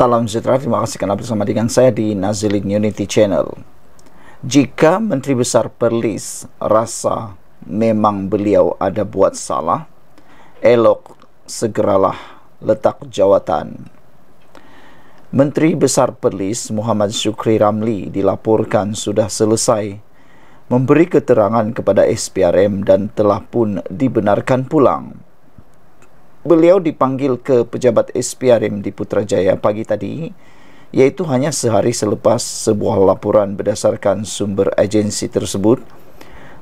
Salam sejahtera, terima kasih kerana bersama dengan saya di Nazilin Unity Channel. Jika Menteri Besar Perlis rasa memang beliau ada buat salah, elok segeralah letak jawatan. Menteri Besar Perlis Muhammad Syukri Ramli dilaporkan sudah selesai memberi keterangan kepada SPRM dan telah pun dibenarkan pulang beliau dipanggil ke pejabat SPRM di Putrajaya pagi tadi iaitu hanya sehari selepas sebuah laporan berdasarkan sumber agensi tersebut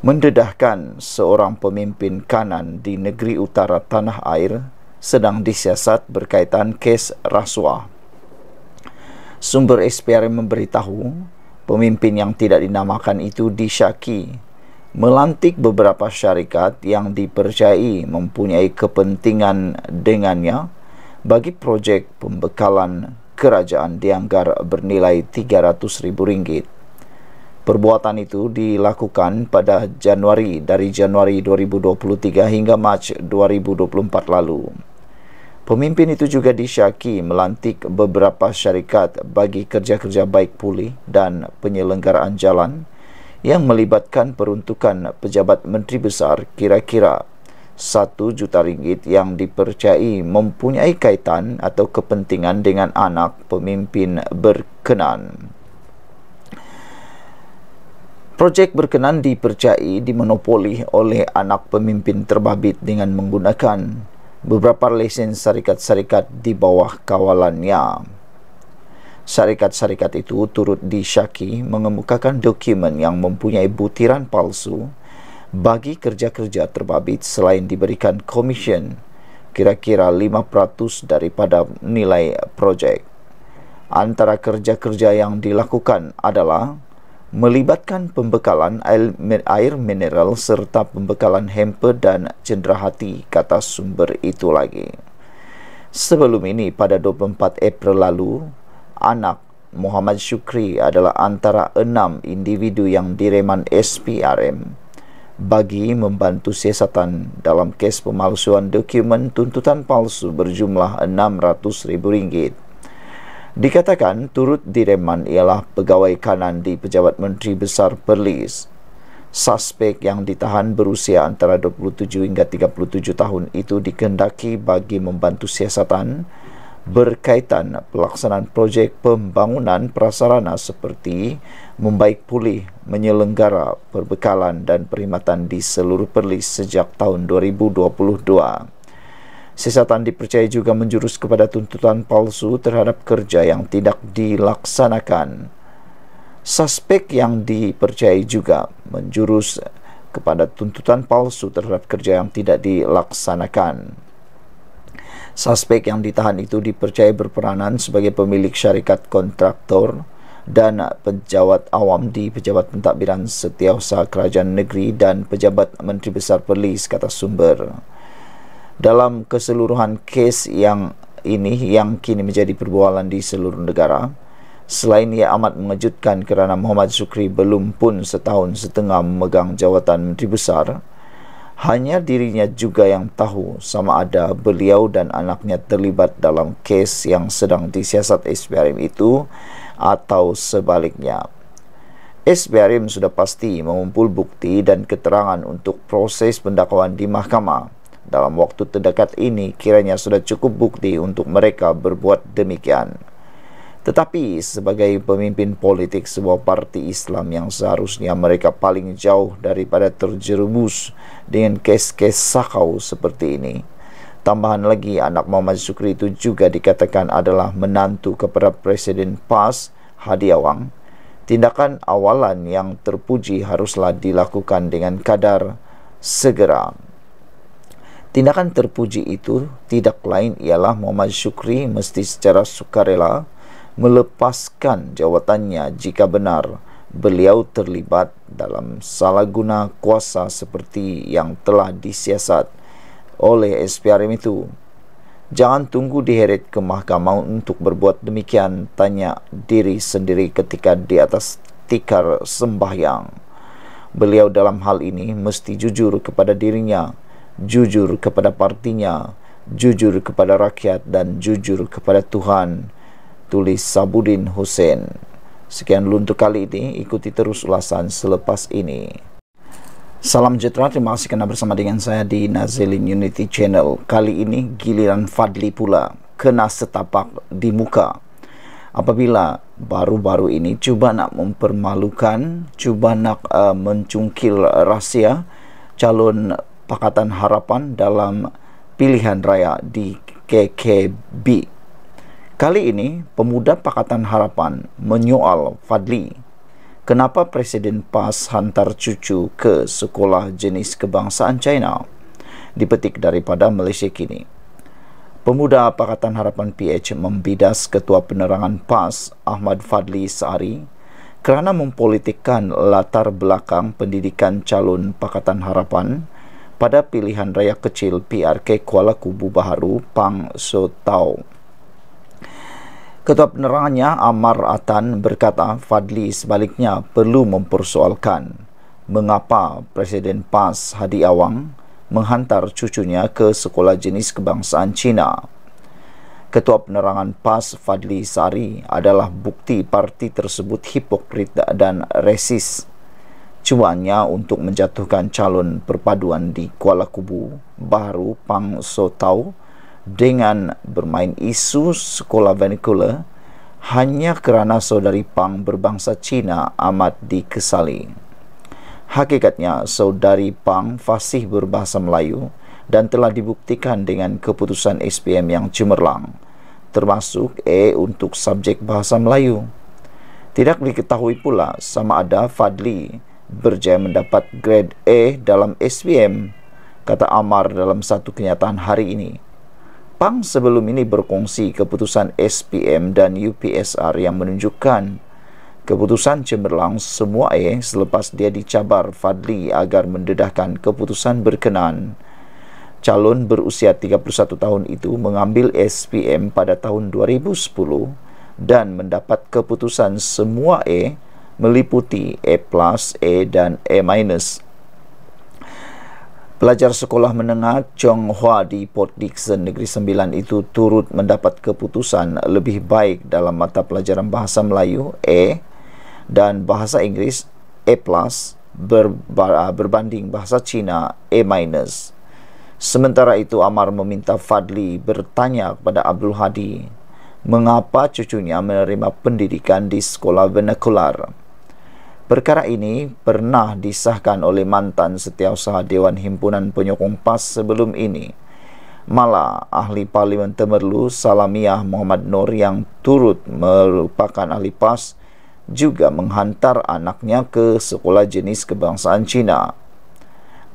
mendedahkan seorang pemimpin kanan di negeri utara tanah air sedang disiasat berkaitan kes rasuah. Sumber SPRM memberitahu pemimpin yang tidak dinamakan itu disyaki melantik beberapa syarikat yang dipercayai mempunyai kepentingan dengannya bagi projek pembekalan kerajaan dianggar bernilai RM300,000. Perbuatan itu dilakukan pada Januari dari Januari 2023 hingga Mac 2024 lalu. Pemimpin itu juga disyaki melantik beberapa syarikat bagi kerja-kerja baik pulih dan penyelenggaraan jalan yang melibatkan peruntukan pejabat menteri besar kira-kira 1 juta ringgit yang dipercayai mempunyai kaitan atau kepentingan dengan anak pemimpin berkenan. Projek berkenan dipercayai dimonopoli oleh anak pemimpin terbabit dengan menggunakan beberapa lesen syarikat-syarikat di bawah kawalannya syarikat-syarikat itu turut disyaki mengemukakan dokumen yang mempunyai butiran palsu bagi kerja-kerja terbabit selain diberikan komisen kira-kira 5% daripada nilai projek. Antara kerja-kerja yang dilakukan adalah melibatkan pembekalan air mineral serta pembekalan hempe dan cenderahati kata sumber itu lagi. Sebelum ini pada 24 April lalu, anak Muhammad Shukri adalah antara enam individu yang direman SPRM bagi membantu siasatan dalam kes pemalsuan dokumen tuntutan palsu berjumlah ribu ringgit. Dikatakan turut direman ialah pegawai kanan di Pejabat Menteri Besar Perlis. Suspek yang ditahan berusia antara 27 hingga 37 tahun itu dikendaki bagi membantu siasatan berkaitan pelaksanaan projek pembangunan prasarana seperti membaik pulih menyelenggara perbekalan dan perkhidmatan di seluruh Perlis sejak tahun 2022. Sesatan dipercaya juga menjurus kepada tuntutan palsu terhadap kerja yang tidak dilaksanakan. Suspek yang dipercaya juga menjurus kepada tuntutan palsu terhadap kerja yang tidak dilaksanakan. Suspek yang ditahan itu dipercayai berperanan sebagai pemilik syarikat kontraktor dan pejabat awam di Pejabat Pentadbiran Setiausaha Kerajaan Negeri dan Pejabat Menteri Besar Perlis kata sumber. Dalam keseluruhan kes yang ini yang kini menjadi perbualan di seluruh negara, selain ia amat mengejutkan kerana Muhammad Sukri belum pun setahun setengah memegang jawatan Menteri Besar, hanya dirinya juga yang tahu sama ada beliau dan anaknya terlibat dalam kes yang sedang disiasat SBRM itu atau sebaliknya. SBRM sudah pasti mengumpul bukti dan keterangan untuk proses pendakwaan di mahkamah. Dalam waktu terdekat ini kiranya sudah cukup bukti untuk mereka berbuat demikian. Tetapi sebagai pemimpin politik sebuah parti Islam yang seharusnya mereka paling jauh daripada terjerumus dengan kes-kes sakau seperti ini. Tambahan lagi anak Muhammad Sukri itu juga dikatakan adalah menantu kepada Presiden PAS Hadi Awang. Tindakan awalan yang terpuji haruslah dilakukan dengan kadar segera. Tindakan terpuji itu tidak lain ialah Muhammad Syukri mesti secara sukarela melepaskan jawatannya jika benar beliau terlibat dalam salah guna kuasa seperti yang telah disiasat oleh SPRM itu. Jangan tunggu diheret ke mahkamah untuk berbuat demikian, tanya diri sendiri ketika di atas tikar sembahyang. Beliau dalam hal ini mesti jujur kepada dirinya, jujur kepada partinya, jujur kepada rakyat dan jujur kepada Tuhan tulis Sabudin Hussein. Sekian dulu untuk kali ini, ikuti terus ulasan selepas ini. Salam sejahtera, terima kasih kerana bersama dengan saya di Nazilin Unity Channel. Kali ini giliran Fadli pula kena setapak di muka. Apabila baru-baru ini cuba nak mempermalukan, cuba nak uh, mencungkil rahsia calon Pakatan Harapan dalam pilihan raya di KKB. Kali ini, pemuda Pakatan Harapan menyoal Fadli. Kenapa Presiden PAS hantar cucu ke sekolah jenis kebangsaan China? Dipetik daripada Malaysia kini. Pemuda Pakatan Harapan PH membidas Ketua Penerangan PAS Ahmad Fadli Sari kerana mempolitikkan latar belakang pendidikan calon Pakatan Harapan pada pilihan raya kecil PRK Kuala Kubu Baharu Pang Sotau. Ketua penerangannya Amar Atan berkata Fadli sebaliknya perlu mempersoalkan mengapa Presiden PAS Hadi Awang menghantar cucunya ke sekolah jenis kebangsaan Cina. Ketua penerangan PAS Fadli Sari adalah bukti parti tersebut hipokrit dan resis cuannya untuk menjatuhkan calon perpaduan di Kuala Kubu baru Pang Sotau dengan bermain isu sekolah vernacular hanya kerana saudari Pang berbangsa Cina amat dikesali. Hakikatnya, saudari Pang fasih berbahasa Melayu dan telah dibuktikan dengan keputusan SPM yang cemerlang, termasuk E untuk subjek bahasa Melayu. Tidak diketahui pula sama ada Fadli berjaya mendapat grade E dalam SPM, kata Amar dalam satu kenyataan hari ini. Pang sebelum ini berkongsi keputusan SPM dan UPSR yang menunjukkan keputusan cemerlang semua E selepas dia dicabar Fadli agar mendedahkan keputusan berkenan. Calon berusia 31 tahun itu mengambil SPM pada tahun 2010 dan mendapat keputusan semua E meliputi E+, E dan E- Pelajar sekolah menengah Chong Hua di Port Dickson, Negeri Sembilan itu turut mendapat keputusan lebih baik dalam mata pelajaran Bahasa Melayu A dan Bahasa Inggeris A+, ber, berbanding Bahasa Cina A-. Sementara itu, Amar meminta Fadli bertanya kepada Abdul Hadi mengapa cucunya menerima pendidikan di sekolah vernacular. Perkara ini pernah disahkan oleh mantan setiausaha Dewan Himpunan Penyokong PAS sebelum ini. Malah ahli parlimen Temerlu Salamiah Muhammad Nur yang turut merupakan ahli PAS juga menghantar anaknya ke sekolah jenis kebangsaan Cina.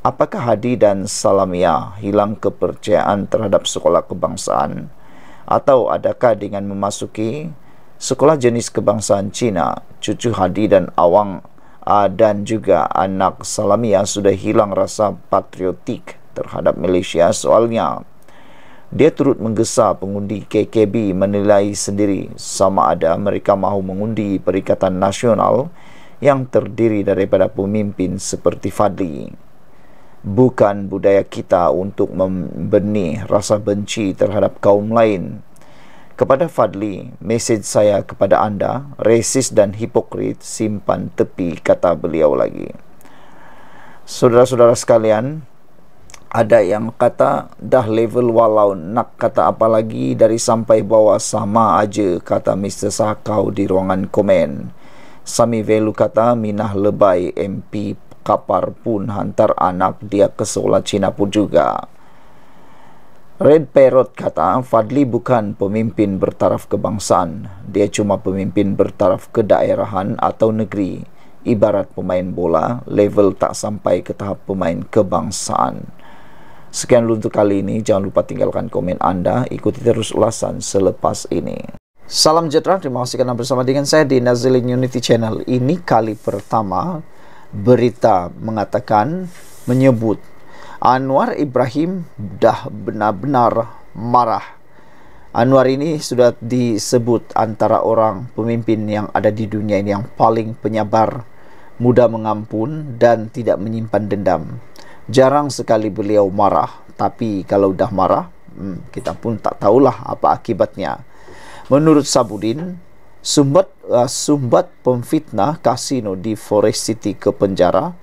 Apakah Hadi dan Salamiah hilang kepercayaan terhadap sekolah kebangsaan? Atau adakah dengan memasuki sekolah jenis kebangsaan Cina, cucu Hadi dan Awang uh, dan juga anak Salamia sudah hilang rasa patriotik terhadap Malaysia soalnya dia turut menggesa pengundi KKB menilai sendiri sama ada mereka mahu mengundi Perikatan Nasional yang terdiri daripada pemimpin seperti Fadli. Bukan budaya kita untuk membenih rasa benci terhadap kaum lain kepada Fadli, mesej saya kepada anda, resis dan hipokrit, simpan tepi, kata beliau lagi. Saudara-saudara sekalian, ada yang kata dah level walau nak kata apa lagi dari sampai bawah sama aja kata Mr. Sakau di ruangan komen. Sami Velu kata minah lebay MP kapar pun hantar anak dia ke sekolah Cina pun juga. Red Parrot kata Fadli bukan pemimpin bertaraf kebangsaan. Dia cuma pemimpin bertaraf kedaerahan atau negeri. Ibarat pemain bola, level tak sampai ke tahap pemain kebangsaan. Sekian untuk kali ini. Jangan lupa tinggalkan komen anda. Ikuti terus ulasan selepas ini. Salam sejahtera. Terima kasih kerana bersama dengan saya di Nazilin Unity Channel. Ini kali pertama berita mengatakan menyebut Anwar Ibrahim dah benar-benar marah. Anwar ini sudah disebut antara orang pemimpin yang ada di dunia ini yang paling penyabar, mudah mengampun dan tidak menyimpan dendam. Jarang sekali beliau marah, tapi kalau dah marah, hmm, kita pun tak tahulah apa akibatnya. Menurut Sabudin, sumbat uh, sumbat pemfitnah kasino di Forest City ke penjara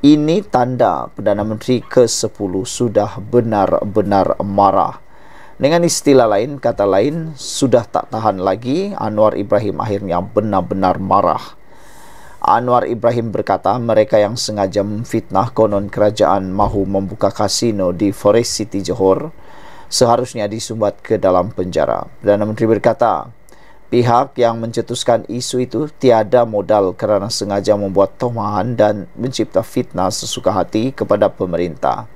ini tanda Perdana Menteri ke-10 sudah benar-benar marah. Dengan istilah lain, kata lain, sudah tak tahan lagi Anwar Ibrahim akhirnya benar-benar marah. Anwar Ibrahim berkata mereka yang sengaja memfitnah konon kerajaan mahu membuka kasino di Forest City Johor seharusnya disumbat ke dalam penjara. Perdana Menteri berkata, pihak yang mencetuskan isu itu tiada modal kerana sengaja membuat tomahan dan mencipta fitnah sesuka hati kepada pemerintah.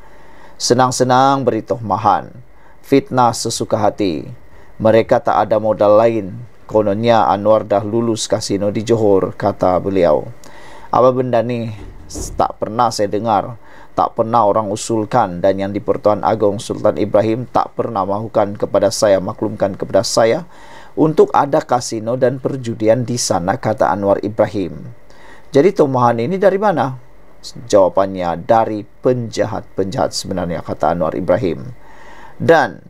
Senang-senang beri tomahan, fitnah sesuka hati. Mereka tak ada modal lain. Kononnya Anwar dah lulus kasino di Johor, kata beliau. Apa benda ni? Tak pernah saya dengar. Tak pernah orang usulkan dan yang di Pertuan Agong Sultan Ibrahim tak pernah mahukan kepada saya, maklumkan kepada saya untuk ada kasino dan perjudian di sana kata Anwar Ibrahim. Jadi tumbuhan ini dari mana? Jawapannya dari penjahat-penjahat sebenarnya kata Anwar Ibrahim. Dan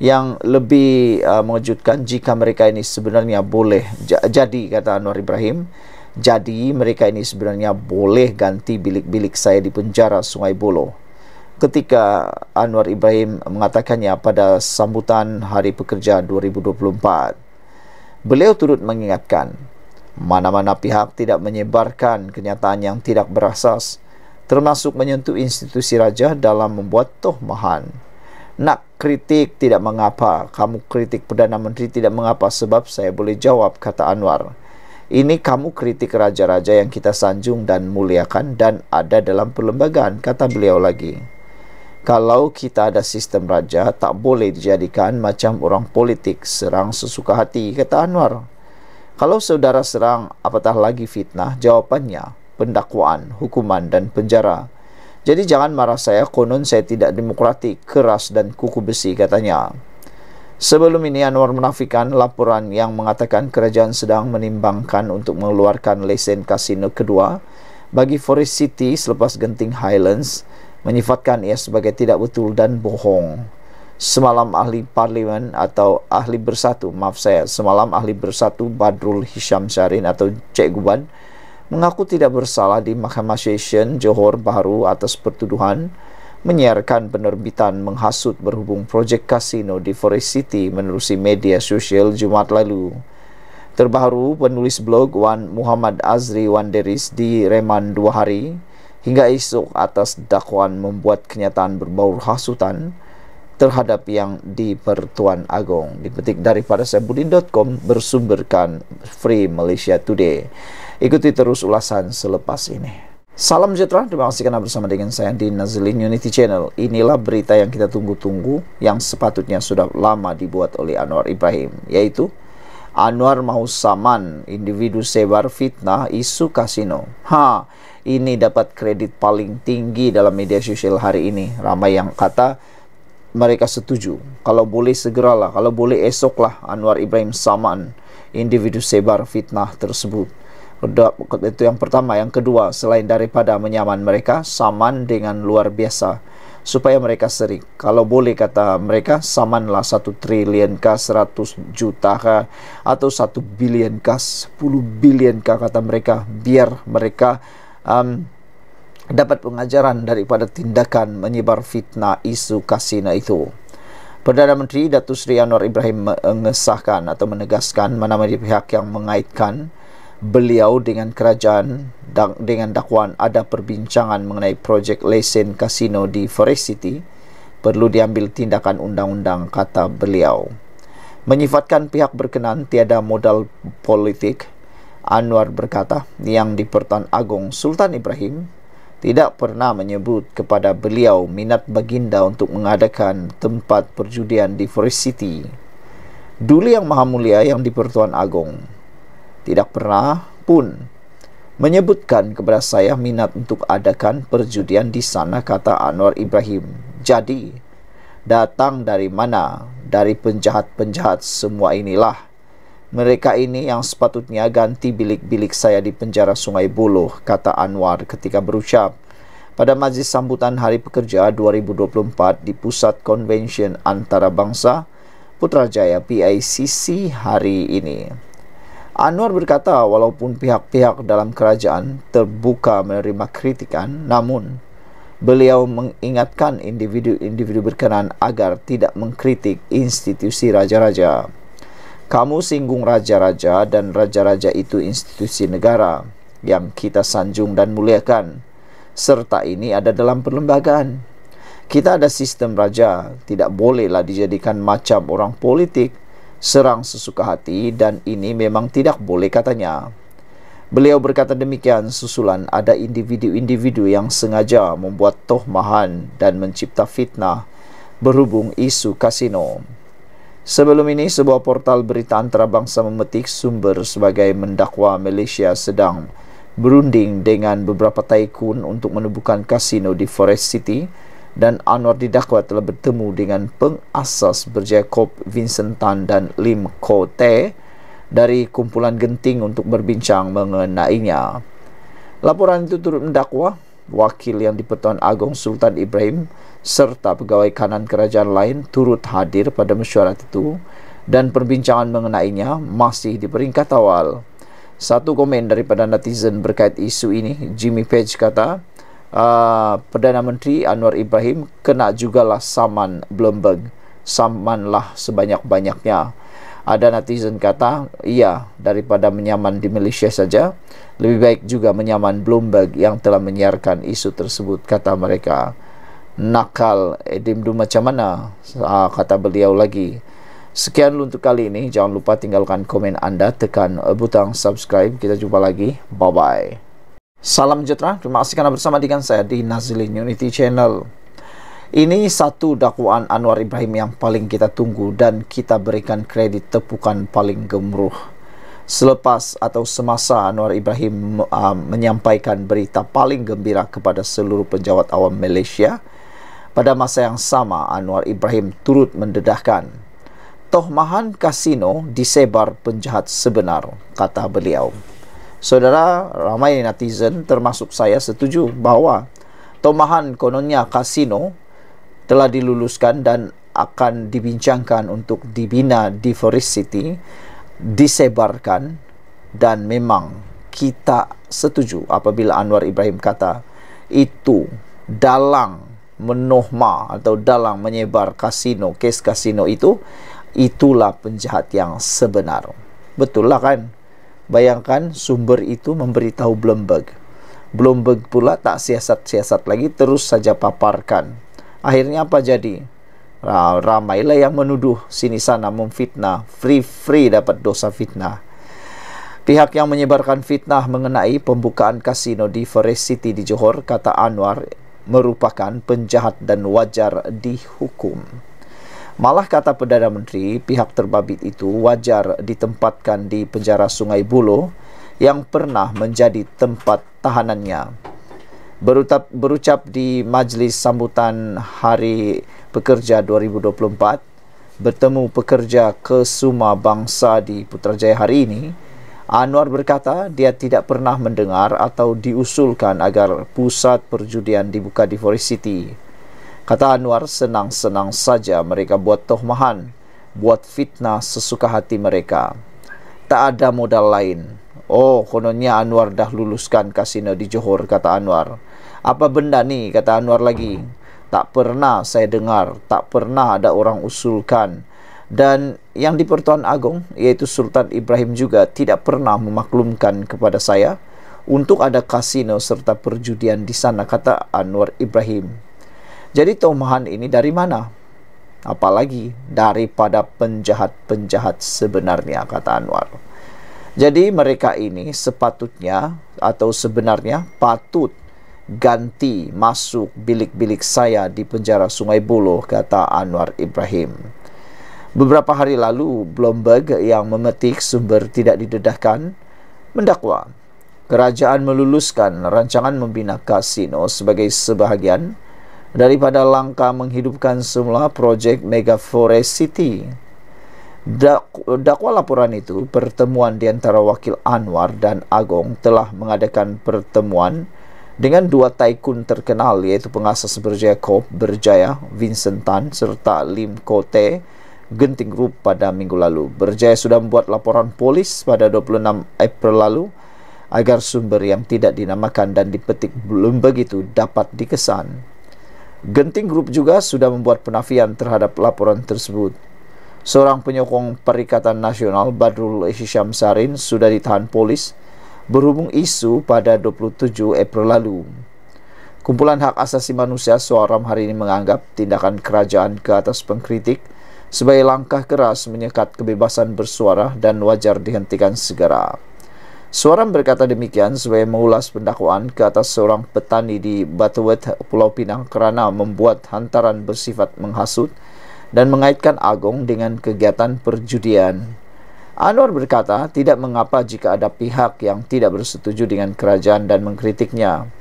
yang lebih uh, mengejutkan jika mereka ini sebenarnya boleh jadi kata Anwar Ibrahim, jadi mereka ini sebenarnya boleh ganti bilik-bilik saya di penjara Sungai Buloh ketika Anwar Ibrahim mengatakannya pada sambutan Hari Pekerja 2024. Beliau turut mengingatkan, mana-mana pihak tidak menyebarkan kenyataan yang tidak berasas termasuk menyentuh institusi raja dalam membuat toh mahan. Nak kritik tidak mengapa, kamu kritik Perdana Menteri tidak mengapa sebab saya boleh jawab kata Anwar. Ini kamu kritik raja-raja yang kita sanjung dan muliakan dan ada dalam perlembagaan kata beliau lagi kalau kita ada sistem raja tak boleh dijadikan macam orang politik serang sesuka hati kata Anwar kalau saudara serang apatah lagi fitnah jawapannya pendakwaan hukuman dan penjara jadi jangan marah saya konon saya tidak demokratik keras dan kuku besi katanya Sebelum ini Anwar menafikan laporan yang mengatakan kerajaan sedang menimbangkan untuk mengeluarkan lesen kasino kedua bagi Forest City selepas Genting Highlands menyifatkan ia sebagai tidak betul dan bohong. Semalam ahli parlimen atau ahli bersatu, maaf saya, semalam ahli bersatu Badrul Hisham Syarin atau Cek Guban mengaku tidak bersalah di Mahkamah Session Johor Bahru atas pertuduhan menyiarkan penerbitan menghasut berhubung projek kasino di Forest City menerusi media sosial Jumat lalu. Terbaru, penulis blog Wan Muhammad Azri Wanderis di Reman dua hari hingga esok atas dakwaan membuat kenyataan berbau hasutan terhadap yang di Pertuan Agong. Dipetik daripada sebudin.com bersumberkan Free Malaysia Today. Ikuti terus ulasan selepas ini. Salam sejahtera, terima kasih karena bersama dengan saya di Nazlin Unity Channel. Inilah berita yang kita tunggu-tunggu yang sepatutnya sudah lama dibuat oleh Anwar Ibrahim, yaitu Anwar Mahusaman, individu sebar fitnah isu kasino. Ha, ini dapat kredit paling tinggi dalam media sosial hari ini. Ramai yang kata mereka setuju. Kalau boleh segeralah, kalau boleh esoklah Anwar Ibrahim Saman individu sebar fitnah tersebut. Itu yang pertama. Yang kedua, selain daripada menyaman mereka, saman dengan luar biasa. Supaya mereka serik. Kalau boleh kata mereka, samanlah 1 triliun kah, 100 juta kah, atau 1 bilion kah, 10 bilion kah kata mereka. Biar mereka um, dapat pengajaran daripada tindakan menyebar fitnah isu kasina itu. Perdana Menteri Datuk Seri Anwar Ibrahim mengesahkan atau menegaskan mana-mana pihak yang mengaitkan beliau dengan kerajaan dengan dakwaan ada perbincangan mengenai projek lesen kasino di Forest City perlu diambil tindakan undang-undang kata beliau menyifatkan pihak berkenan tiada modal politik Anwar berkata yang di Pertuan Agong Sultan Ibrahim tidak pernah menyebut kepada beliau minat baginda untuk mengadakan tempat perjudian di Forest City. Duli Yang Maha Mulia yang di Pertuan Agong tidak pernah pun menyebutkan kepada saya minat untuk adakan perjudian di sana kata Anwar Ibrahim. Jadi datang dari mana dari penjahat-penjahat semua inilah mereka ini yang sepatutnya ganti bilik-bilik saya di penjara Sungai Buloh, kata Anwar ketika berucap. Pada majlis sambutan Hari Pekerja 2024 di Pusat Convention Antarabangsa, Putrajaya PICC hari ini. Anwar berkata walaupun pihak-pihak dalam kerajaan terbuka menerima kritikan, namun beliau mengingatkan individu-individu berkenan agar tidak mengkritik institusi raja-raja. Kamu singgung raja-raja dan raja-raja itu institusi negara yang kita sanjung dan muliakan. Serta ini ada dalam perlembagaan. Kita ada sistem raja, tidak bolehlah dijadikan macam orang politik serang sesuka hati dan ini memang tidak boleh katanya. Beliau berkata demikian susulan ada individu-individu yang sengaja membuat tohmahan dan mencipta fitnah berhubung isu kasino. Sebelum ini, sebuah portal berita antarabangsa memetik sumber sebagai mendakwa Malaysia sedang berunding dengan beberapa taikun untuk menubuhkan kasino di Forest City dan Anwar didakwa telah bertemu dengan pengasas berjaya Kop Vincent Tan dan Lim Ko Te dari kumpulan genting untuk berbincang mengenainya. Laporan itu turut mendakwa wakil yang di-Pertuan Agong Sultan Ibrahim serta pegawai kanan kerajaan lain turut hadir pada mesyuarat itu dan perbincangan mengenainya masih di peringkat awal. Satu komen daripada netizen berkait isu ini, Jimmy Page kata, uh, Perdana Menteri Anwar Ibrahim kena jugalah saman Bloomberg. Samanlah sebanyak-banyaknya ada netizen kata iya daripada menyaman di Malaysia saja lebih baik juga menyaman Bloomberg yang telah menyiarkan isu tersebut kata mereka nakal edimdu eh, macam mana ah, kata beliau lagi sekian untuk kali ini jangan lupa tinggalkan komen anda tekan eh, butang subscribe kita jumpa lagi bye bye salam sejahtera terima kasih kerana bersama dengan saya di Nazilin Unity Channel ini satu dakwaan Anwar Ibrahim yang paling kita tunggu dan kita berikan kredit tepukan paling gemuruh. Selepas atau semasa Anwar Ibrahim uh, menyampaikan berita paling gembira kepada seluruh penjawat awam Malaysia, pada masa yang sama Anwar Ibrahim turut mendedahkan, Toh Mahan Kasino disebar penjahat sebenar, kata beliau. Saudara, ramai netizen termasuk saya setuju bahawa Tomahan kononnya kasino telah diluluskan dan akan dibincangkan untuk dibina di Forest City disebarkan dan memang kita setuju apabila Anwar Ibrahim kata itu dalang menohma atau dalang menyebar kasino kes kasino itu itulah penjahat yang sebenar betul lah kan bayangkan sumber itu memberitahu Bloomberg Bloomberg pula tak siasat-siasat lagi terus saja paparkan akhirnya apa jadi ramailah yang menuduh sini sana memfitnah free free dapat dosa fitnah pihak yang menyebarkan fitnah mengenai pembukaan kasino di Forest City di Johor kata Anwar merupakan penjahat dan wajar dihukum Malah kata Perdana Menteri, pihak terbabit itu wajar ditempatkan di penjara Sungai Buloh yang pernah menjadi tempat tahanannya berutap, berucap di majlis sambutan Hari Pekerja 2024 bertemu pekerja kesuma bangsa di Putrajaya hari ini, Anwar berkata dia tidak pernah mendengar atau diusulkan agar pusat perjudian dibuka di Forest City. Kata Anwar, senang-senang saja mereka buat tohmahan, buat fitnah sesuka hati mereka. Tak ada modal lain. Oh, kononnya Anwar dah luluskan kasino di Johor, kata Anwar apa benda ni kata Anwar lagi tak pernah saya dengar tak pernah ada orang usulkan dan yang di Pertuan Agong iaitu Sultan Ibrahim juga tidak pernah memaklumkan kepada saya untuk ada kasino serta perjudian di sana kata Anwar Ibrahim jadi tomahan ini dari mana apalagi daripada penjahat-penjahat sebenarnya kata Anwar jadi mereka ini sepatutnya atau sebenarnya patut ganti masuk bilik-bilik saya di penjara Sungai Buloh, kata Anwar Ibrahim. Beberapa hari lalu, Bloomberg yang memetik sumber tidak didedahkan mendakwa kerajaan meluluskan rancangan membina kasino sebagai sebahagian daripada langkah menghidupkan semula projek Mega Forest City. Dak, dakwa laporan itu, pertemuan di antara wakil Anwar dan Agong telah mengadakan pertemuan dengan dua tycoon terkenal iaitu pengasas Berjaya Kop Berjaya Vincent Tan serta Lim Kote Genting Group pada minggu lalu. Berjaya sudah membuat laporan polis pada 26 April lalu agar sumber yang tidak dinamakan dan dipetik belum begitu dapat dikesan. Genting Group juga sudah membuat penafian terhadap laporan tersebut. Seorang penyokong Perikatan Nasional Badrul Hisham Sarin sudah ditahan polis berhubung isu pada 27 April lalu. Kumpulan Hak Asasi Manusia Suaram hari ini menganggap tindakan kerajaan ke atas pengkritik sebagai langkah keras menyekat kebebasan bersuara dan wajar dihentikan segera. Suaram berkata demikian sebagai mengulas pendakwaan ke atas seorang petani di Batuwet, Pulau Pinang kerana membuat hantaran bersifat menghasut dan mengaitkan Agong dengan kegiatan perjudian. Anwar berkata tidak mengapa jika ada pihak yang tidak bersetuju dengan kerajaan dan mengkritiknya.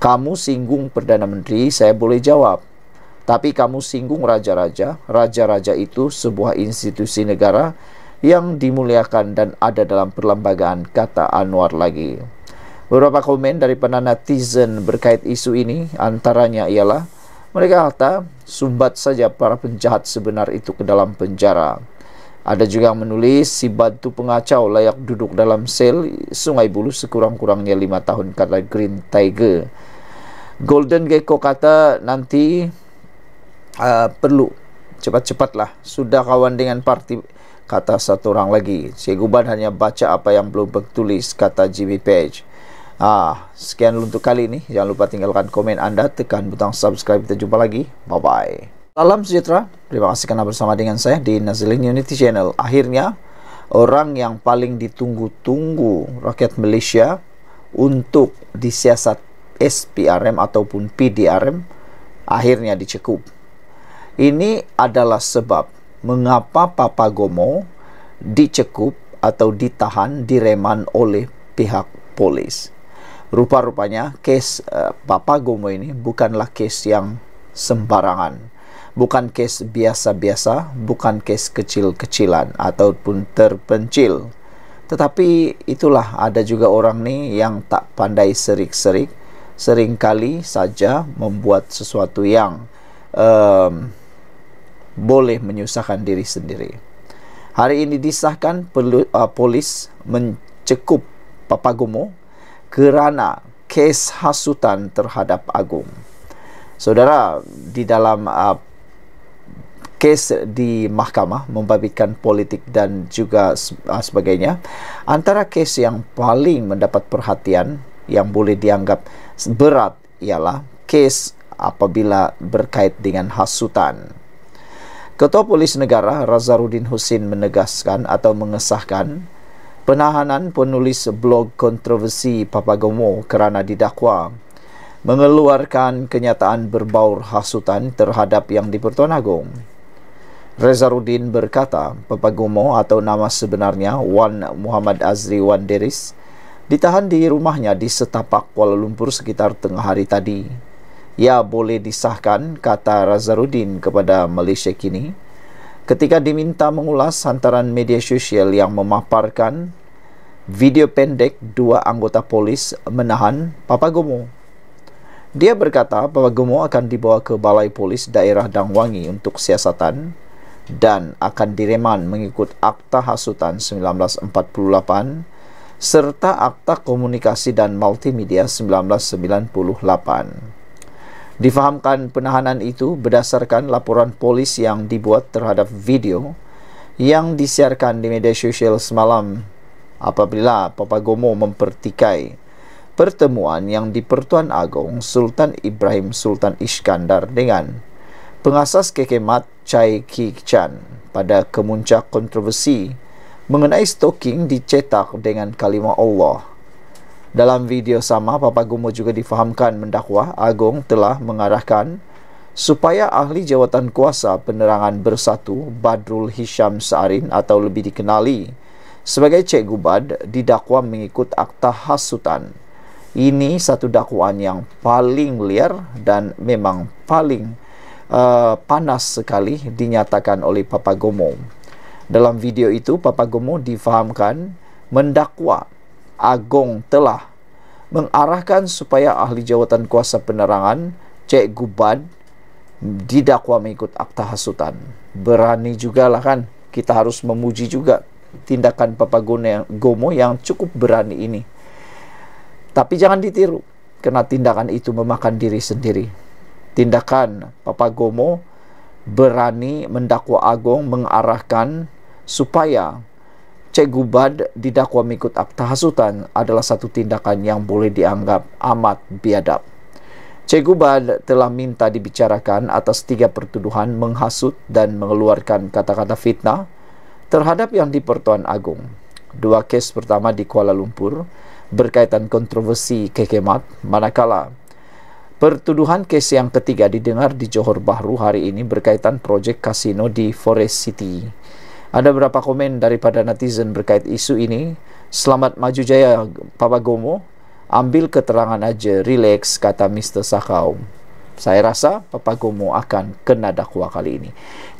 Kamu singgung Perdana Menteri, saya boleh jawab. Tapi kamu singgung raja-raja, raja-raja itu sebuah institusi negara yang dimuliakan dan ada dalam perlembagaan, kata Anwar lagi. Beberapa komen dari penanda netizen berkait isu ini antaranya ialah mereka kata sumbat saja para penjahat sebenar itu ke dalam penjara. Ada juga menulis si batu pengacau layak duduk dalam sel Sungai Bulu sekurang-kurangnya 5 tahun kata Green Tiger. Golden Gecko kata nanti uh, perlu cepat-cepatlah sudah kawan dengan parti kata satu orang lagi. Si Guban hanya baca apa yang belum tertulis kata Jimmy Page. Ah, sekian untuk kali ini. Jangan lupa tinggalkan komen anda, tekan butang subscribe. Kita jumpa lagi. Bye-bye. Salam sejahtera. Terima kasih kerana bersama dengan saya di Nazilin Unity Channel. Akhirnya, orang yang paling ditunggu-tunggu rakyat Malaysia untuk disiasat SPRM ataupun PDRM akhirnya dicekup. Ini adalah sebab mengapa Papa Gomo dicekup atau ditahan direman oleh pihak polis. Rupa-rupanya kes uh, Papa Gomo ini bukanlah kes yang sembarangan bukan kes biasa-biasa, bukan kes kecil-kecilan ataupun terpencil. Tetapi itulah ada juga orang ni yang tak pandai serik-serik, seringkali saja membuat sesuatu yang um, boleh menyusahkan diri sendiri. Hari ini disahkan eh, polis mencekup Papa Gomo kerana kes hasutan terhadap Agung. Saudara, di dalam uh, kes di mahkamah membabitkan politik dan juga ah, sebagainya. Antara kes yang paling mendapat perhatian yang boleh dianggap berat ialah kes apabila berkait dengan hasutan. Ketua Polis Negara Razarudin Husin menegaskan atau mengesahkan penahanan penulis blog kontroversi Papagomo kerana didakwa mengeluarkan kenyataan berbaur hasutan terhadap yang di Pertuan Agong. Rezarudin berkata, Pepagumo atau nama sebenarnya Wan Muhammad Azri Wan Deris ditahan di rumahnya di setapak Kuala Lumpur sekitar tengah hari tadi. Ya boleh disahkan, kata Razarudin kepada Malaysia Kini. Ketika diminta mengulas hantaran media sosial yang memaparkan video pendek dua anggota polis menahan Papa Papagomo. Dia berkata Papa Papagomo akan dibawa ke Balai Polis Daerah Dangwangi untuk siasatan dan akan direman mengikut Akta Hasutan 1948 serta Akta Komunikasi dan Multimedia 1998. Difahamkan penahanan itu berdasarkan laporan polis yang dibuat terhadap video yang disiarkan di media sosial semalam apabila Papa Gomo mempertikai pertemuan yang di Pertuan Agong Sultan Ibrahim Sultan Iskandar dengan pengasas kekemat Chai Ki Chan pada kemuncak kontroversi mengenai stoking dicetak dengan kalimah Allah. Dalam video sama, Papa Gumo juga difahamkan mendakwa Agong telah mengarahkan supaya ahli jawatan kuasa penerangan bersatu Badrul Hisham Sa'arin atau lebih dikenali sebagai Cek Gubad didakwa mengikut akta hasutan. Ini satu dakwaan yang paling liar dan memang paling liar Uh, panas sekali dinyatakan oleh Papa Gomo. Dalam video itu, Papa Gomo difahamkan mendakwa Agong telah mengarahkan supaya ahli jawatan kuasa penerangan Cek Gubad didakwa mengikut akta hasutan. Berani juga lah kan, kita harus memuji juga tindakan Papa Gomo yang cukup berani ini. Tapi jangan ditiru, kerana tindakan itu memakan diri sendiri tindakan Papa Gomo berani mendakwa Agong mengarahkan supaya Cikgu Gubad didakwa mengikut akta hasutan adalah satu tindakan yang boleh dianggap amat biadab. Cikgu Gubad telah minta dibicarakan atas tiga pertuduhan menghasut dan mengeluarkan kata-kata fitnah terhadap yang di Pertuan Agong. Dua kes pertama di Kuala Lumpur berkaitan kontroversi kekemat manakala Pertuduhan kes yang ketiga didengar di Johor Bahru hari ini berkaitan projek kasino di Forest City. Ada beberapa komen daripada netizen berkait isu ini. Selamat maju jaya, Papa Gomo. Ambil keterangan aja, relax, kata Mr. Sakau. Saya rasa Papa Gomo akan kena dakwa kali ini.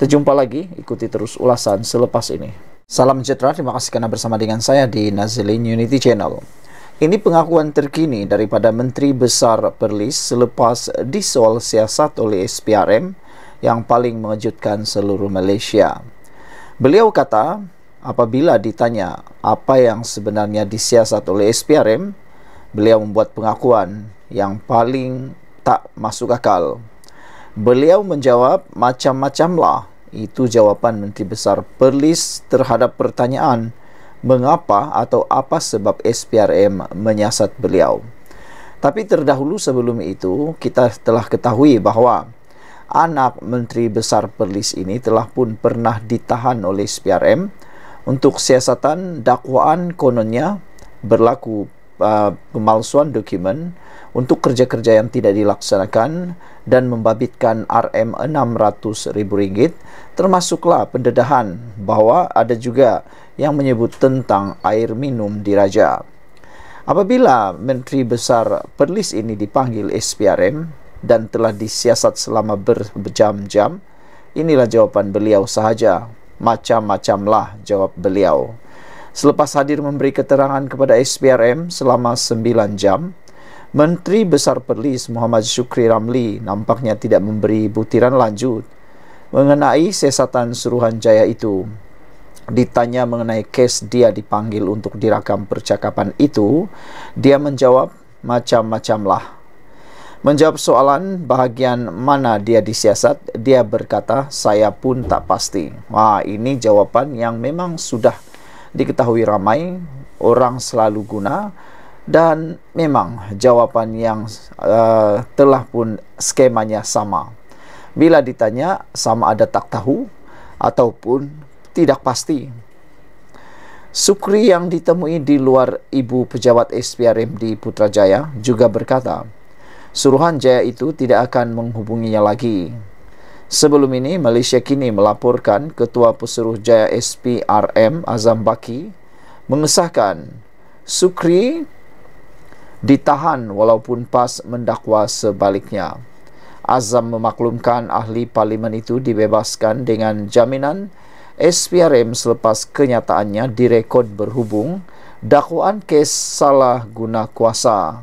Jumpa lagi, ikuti terus ulasan selepas ini. Salam sejahtera, terima kasih kerana bersama dengan saya di Nazilin Unity Channel. Ini pengakuan terkini daripada Menteri Besar Perlis selepas disoal siasat oleh SPRM yang paling mengejutkan seluruh Malaysia. Beliau kata, apabila ditanya apa yang sebenarnya disiasat oleh SPRM, beliau membuat pengakuan yang paling tak masuk akal. Beliau menjawab macam-macamlah itu jawapan Menteri Besar Perlis terhadap pertanyaan mengapa atau apa sebab SPRM menyiasat beliau. Tapi terdahulu sebelum itu, kita telah ketahui bahawa anak Menteri Besar Perlis ini telah pun pernah ditahan oleh SPRM untuk siasatan dakwaan kononnya berlaku uh, pemalsuan dokumen untuk kerja-kerja yang tidak dilaksanakan dan membabitkan RM600 ribu ringgit termasuklah pendedahan bahawa ada juga yang menyebut tentang air minum diraja. Apabila Menteri Besar Perlis ini dipanggil SPRM dan telah disiasat selama berjam-jam, inilah jawapan beliau sahaja. Macam-macamlah jawab beliau. Selepas hadir memberi keterangan kepada SPRM selama sembilan jam, Menteri Besar Perlis Muhammad Syukri Ramli nampaknya tidak memberi butiran lanjut mengenai sesatan suruhan jaya itu ditanya mengenai kes dia dipanggil untuk dirakam percakapan itu, dia menjawab macam-macamlah. Menjawab soalan bahagian mana dia disiasat, dia berkata, saya pun tak pasti. Wah, ha, ini jawaban yang memang sudah diketahui ramai, orang selalu guna, dan memang jawaban yang uh, telah pun skemanya sama. Bila ditanya, sama ada tak tahu, ataupun tidak pasti. Sukri yang ditemui di luar ibu pejabat SPRM di Putrajaya juga berkata, suruhan jaya itu tidak akan menghubunginya lagi. Sebelum ini, Malaysia kini melaporkan Ketua Pesuruh Jaya SPRM Azam Baki mengesahkan Sukri ditahan walaupun PAS mendakwa sebaliknya. Azam memaklumkan ahli parlimen itu dibebaskan dengan jaminan SPRM selepas kenyataannya direkod berhubung dakwaan kes salah guna kuasa.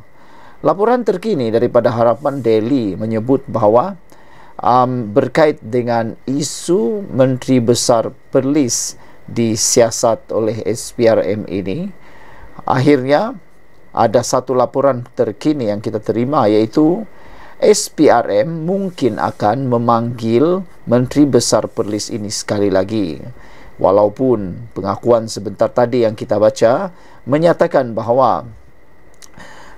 Laporan terkini daripada Harapan Daily menyebut bahawa um, berkait dengan isu Menteri Besar Perlis disiasat oleh SPRM ini, akhirnya ada satu laporan terkini yang kita terima yaitu SPRM mungkin akan memanggil Menteri Besar Perlis ini sekali lagi. Walaupun pengakuan sebentar tadi yang kita baca menyatakan bahawa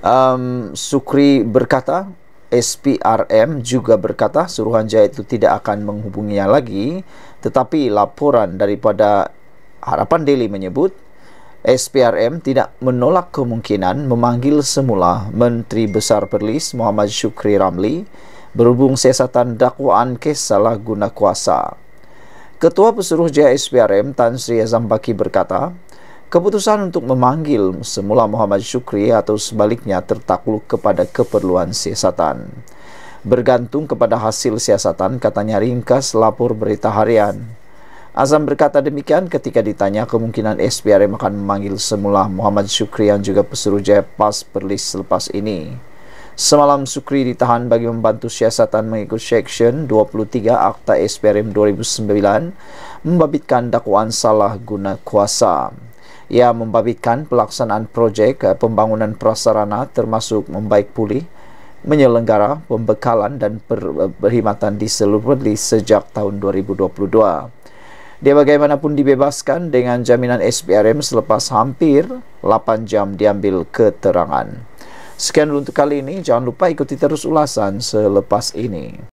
um, Sukri berkata SPRM juga berkata Suruhanjaya itu tidak akan menghubunginya lagi tetapi laporan daripada Harapan Daily menyebut SPRM tidak menolak kemungkinan memanggil semula Menteri Besar Perlis Muhammad Syukri Ramli berhubung siasatan dakwaan kes salah guna kuasa. Ketua Pesuruh Jaya SPRM Tan Sri Azam Baki berkata, keputusan untuk memanggil semula Muhammad Syukri atau sebaliknya tertakluk kepada keperluan siasatan. Bergantung kepada hasil siasatan, katanya ringkas lapor berita harian. Azam berkata demikian ketika ditanya kemungkinan SPRM akan memanggil semula Muhammad Syukri yang juga pesuruh jaya PAS Perlis selepas ini. Semalam Syukri ditahan bagi membantu siasatan mengikut Seksyen 23 Akta SPRM 2009 membabitkan dakwaan salah guna kuasa. Ia membabitkan pelaksanaan projek eh, pembangunan prasarana termasuk membaik pulih, menyelenggara, pembekalan dan eh, perkhidmatan di seluruh perlis sejak tahun 2022. Dia bagaimanapun dibebaskan dengan jaminan SPRM selepas hampir 8 jam diambil keterangan. Sekian untuk kali ini, jangan lupa ikuti terus ulasan selepas ini.